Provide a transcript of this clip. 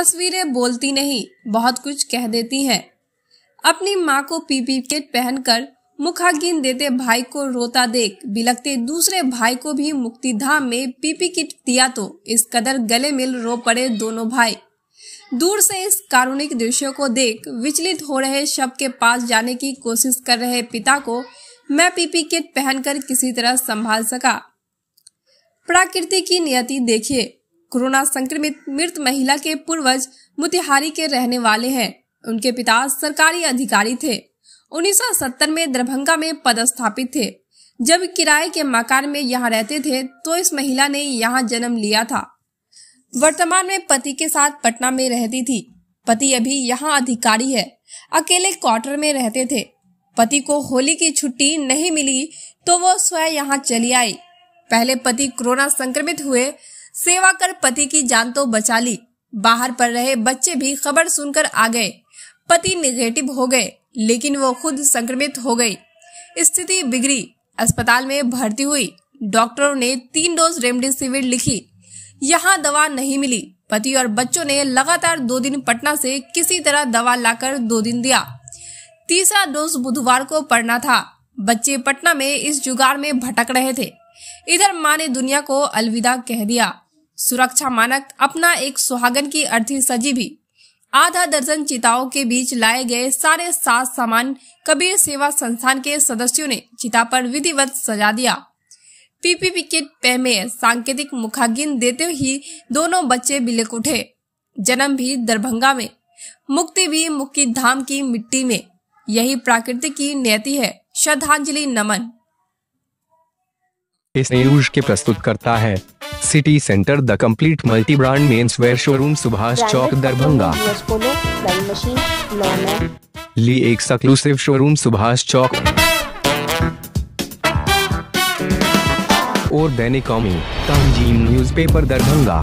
तस्वीरें बोलती नहीं बहुत कुछ कह देती हैं अपनी माँ को पीपी किट पहनकर मुखागिन देते भाई को रोता देख बिलकते दूसरे भाई को भी मुक्ति धाम में पीपी किट दिया तो इस कदर गले मिल रो पड़े दोनों भाई दूर से इस कारुणिक दृश्य को देख विचलित हो रहे शब के पास जाने की कोशिश कर रहे पिता को मैं पीपी किट पहनकर किसी तरह संभाल सका प्रकृति की नियति देखिए कोरोना संक्रमित मृत महिला के पूर्वज मुतिहारी के रहने वाले हैं उनके पिता सरकारी अधिकारी थे 1970 में दरभंगा में पदस्थापित थे जब किराए के मकान में यहाँ रहते थे तो इस महिला ने यहाँ जन्म लिया था वर्तमान में पति के साथ पटना में रहती थी पति अभी यहाँ अधिकारी है अकेले क्वार्टर में रहते थे पति को होली की छुट्टी नहीं मिली तो वो स्वयं यहाँ चली आई पहले पति कोरोना संक्रमित हुए सेवा कर पति की जान तो बचा ली बाहर पर रहे बच्चे भी खबर सुनकर आ गए पति निगेटिव हो गए लेकिन वो खुद संक्रमित हो गई स्थिति बिगड़ी अस्पताल में भर्ती हुई डॉक्टरों ने तीन डोज रेमडेसिविर लिखी यहाँ दवा नहीं मिली पति और बच्चों ने लगातार दो दिन पटना से किसी तरह दवा लाकर दो दिन दिया तीसरा डोज बुधवार को पड़ना था बच्चे पटना में इस जुगाड़ में भटक रहे थे इधर माँ ने दुनिया को अलविदा कह दिया सुरक्षा मानक अपना एक सुहागन की अर्थी सजी भी आधा दर्जन चिताओं के बीच लाए गए सारे सात सामान कबीर सेवा संस्थान के सदस्यों ने चिता पर विधिवत सजा दिया पीपीपी किट पे में सांकेतिक मुखागिन देते ही दोनों बच्चे बिलक उठे जन्म भी दरभंगा में मुक्ति भी मुक्ति धाम की मिट्टी में यही प्रकृति की नियति है श्रद्धांजलि नमन इस न्यूज के प्रस्तुत करता है city centre the complete multi brand men's wear showroom Subhash Chowk Darbhanga ली एक सक्लूसिव शोरूम सुभाष चौक और दैनिक कॉमी तंजीम न्यूज़पेपर दरभंगा